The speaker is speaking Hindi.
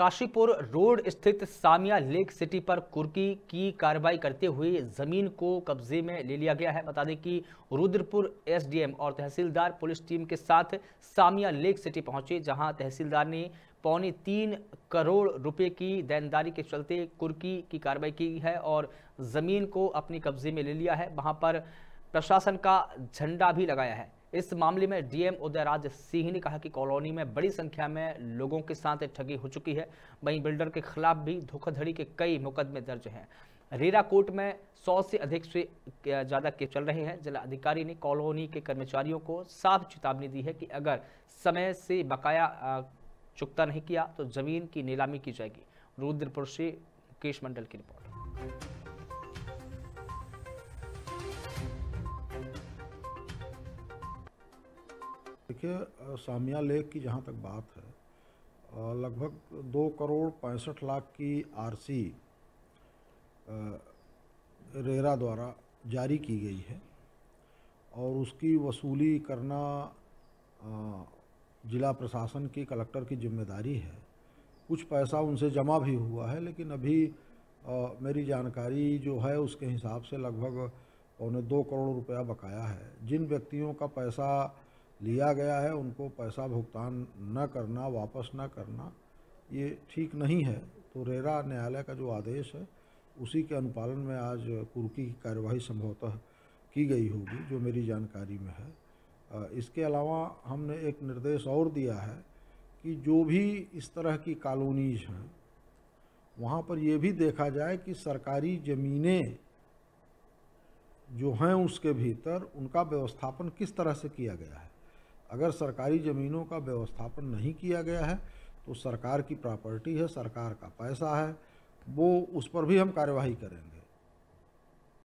काशीपुर रोड स्थित सामिया लेक सिटी पर कुर्की की कार्रवाई करते हुए जमीन को कब्जे में ले लिया गया है बता दें कि रुद्रपुर एसडीएम और तहसीलदार पुलिस टीम के साथ सामिया लेक सिटी पहुंचे जहां तहसीलदार ने पौने तीन करोड़ रुपए की देनदारी के चलते कुर्की की कार्रवाई की है और जमीन को अपने कब्जे में ले लिया है वहां पर प्रशासन का झंडा भी लगाया है इस मामले में डीएम उदयराज सिंह ने कहा कि कॉलोनी में बड़ी संख्या में लोगों के साथ ठगी हो चुकी है वहीं बिल्डर के खिलाफ भी धोखाधड़ी के कई मुकदमे दर्ज हैं रेरा कोर्ट में 100 से अधिक से ज़्यादा केस चल रहे हैं जिला अधिकारी ने कॉलोनी के कर्मचारियों को साफ चेतावनी दी है कि अगर समय से बकाया चुकता नहीं किया तो जमीन की नीलामी की जाएगी रुद्रपुर से मुकेश मंडल की रिपोर्ट देखिए सामिया लेक की जहाँ तक बात है लगभग दो करोड़ पैंसठ लाख की आरसी रेरा द्वारा जारी की गई है और उसकी वसूली करना ज़िला प्रशासन की कलेक्टर की जिम्मेदारी है कुछ पैसा उनसे जमा भी हुआ है लेकिन अभी आ, मेरी जानकारी जो है उसके हिसाब से लगभग पौने दो करोड़ रुपया बकाया है जिन व्यक्तियों का पैसा लिया गया है उनको पैसा भुगतान न करना वापस न करना ये ठीक नहीं है तो रेरा न्यायालय का जो आदेश है उसी के अनुपालन में आज कुर्की की कार्यवाही संभवतः की गई होगी जो मेरी जानकारी में है इसके अलावा हमने एक निर्देश और दिया है कि जो भी इस तरह की कॉलोनीज हैं वहाँ पर ये भी देखा जाए कि सरकारी ज़मीनें जो हैं उसके भीतर उनका व्यवस्थापन किस तरह से किया गया है अगर सरकारी ज़मीनों का व्यवस्थापन नहीं किया गया है तो सरकार की प्रॉपर्टी है सरकार का पैसा है वो उस पर भी हम कार्यवाही करेंगे